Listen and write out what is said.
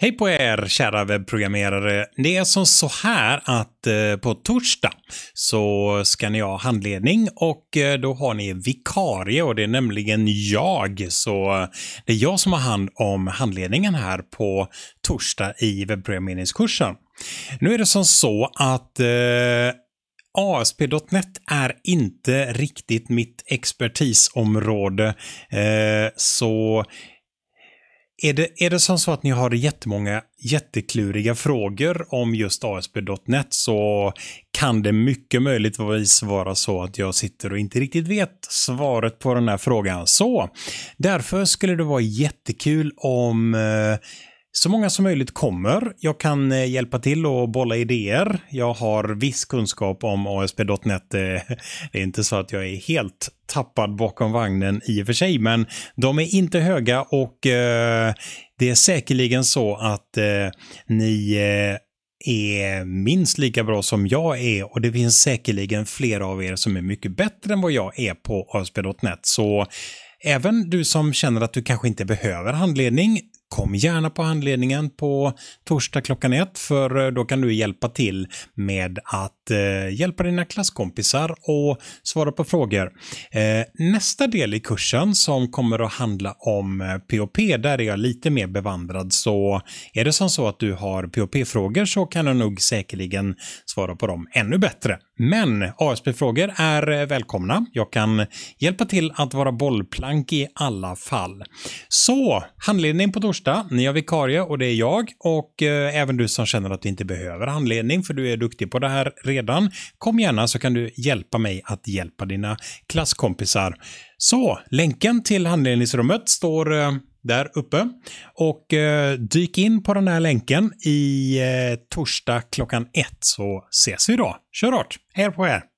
Hej på er kära webbprogrammerare. Det är som så här att eh, på torsdag så ska ni ha handledning och eh, då har ni vikarie och det är nämligen jag. Så eh, det är jag som har hand om handledningen här på torsdag i webbprogrammeringskursen. Nu är det som så att ASP.NET är inte riktigt mitt expertisområde. Så är det, är det som så att ni har jättemånga jättekluriga frågor om just ASP.NET så kan det mycket möjligtvis vara så att jag sitter och inte riktigt vet svaret på den här frågan. Så därför skulle det vara jättekul om eh, så många som möjligt kommer. Jag kan eh, hjälpa till och bolla idéer. Jag har viss kunskap om ASP.NET. Det är inte så att jag är helt tappad bakom vagnen i och för sig, men de är inte höga och eh, det är säkerligen så att eh, ni är minst lika bra som jag är och det finns säkerligen flera av er som är mycket bättre än vad jag är på ASP.NET. Så Även du som känner att du kanske inte behöver handledning, Kom gärna på handledningen på torsdag klockan ett för eh, då kan du hjälpa till med att eh, hjälpa dina klasskompisar och svara på frågor. Eh, nästa del i kursen som kommer att handla om POP, eh, där är jag lite mer bevandrad så är det som så att du har POP-frågor så kan du nog säkerligen svara på dem ännu bättre. Men ASP-frågor är eh, välkomna. Jag kan hjälpa till att vara bollplank i alla fall. Så handledning på torsdag första, ni har vikarie och det är jag och eh, även du som känner att du inte behöver handledning för du är duktig på det här redan. Kom gärna så kan du hjälpa mig att hjälpa dina klasskompisar. Så, länken till handledningsrummet står eh, där uppe. Och eh, dyk in på den här länken i eh, torsdag klockan ett så ses vi då. Kör hårt! Hej på er!